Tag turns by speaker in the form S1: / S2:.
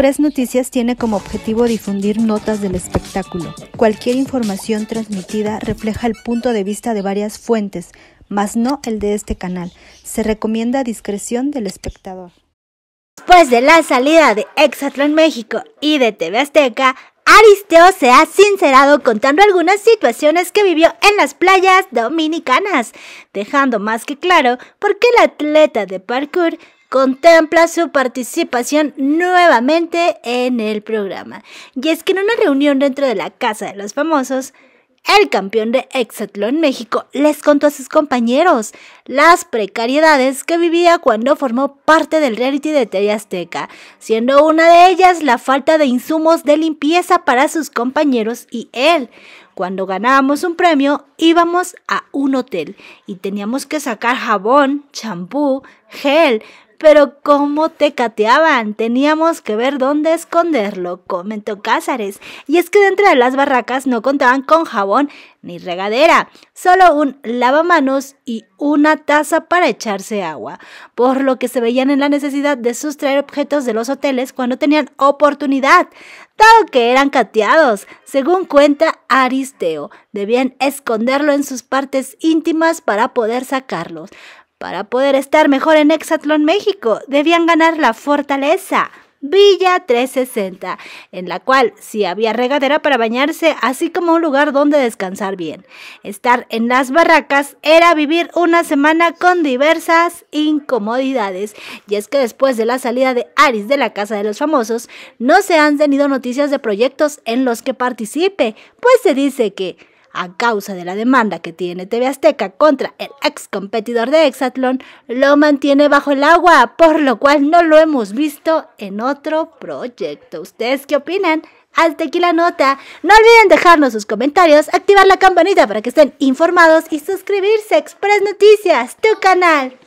S1: Press Noticias tiene como objetivo difundir notas del espectáculo. Cualquier información transmitida refleja el punto de vista de varias fuentes, más no el de este canal. Se recomienda discreción del espectador. Después de la salida de Exatlan México y de TV Azteca, Aristeo se ha sincerado contando algunas situaciones que vivió en las playas dominicanas, dejando más que claro por qué el atleta de parkour contempla su participación nuevamente en el programa. Y es que en una reunión dentro de la Casa de los Famosos, el campeón de Exatlón México les contó a sus compañeros las precariedades que vivía cuando formó parte del reality de TV Azteca, siendo una de ellas la falta de insumos de limpieza para sus compañeros y él. Cuando ganábamos un premio, íbamos a un hotel y teníamos que sacar jabón, champú, gel, pero cómo te cateaban, teníamos que ver dónde esconderlo, comentó Cázares. Y es que dentro de las barracas no contaban con jabón ni regadera, solo un lavamanos y una taza para echarse agua, por lo que se veían en la necesidad de sustraer objetos de los hoteles cuando tenían oportunidad, dado que eran cateados. Según cuenta Aristeo, debían esconderlo en sus partes íntimas para poder sacarlos para poder estar mejor en Exatlón México, debían ganar la fortaleza. Villa 360, en la cual sí había regadera para bañarse, así como un lugar donde descansar bien. Estar en las barracas era vivir una semana con diversas incomodidades, y es que después de la salida de Aris de la Casa de los Famosos, no se han tenido noticias de proyectos en los que participe, pues se dice que a causa de la demanda que tiene TV Azteca contra el ex competidor de Hexatlón, lo mantiene bajo el agua, por lo cual no lo hemos visto en otro proyecto. ¿Ustedes qué opinan? Al Tequila nota. No olviden dejarnos sus comentarios, activar la campanita para que estén informados y suscribirse a Express Noticias, tu canal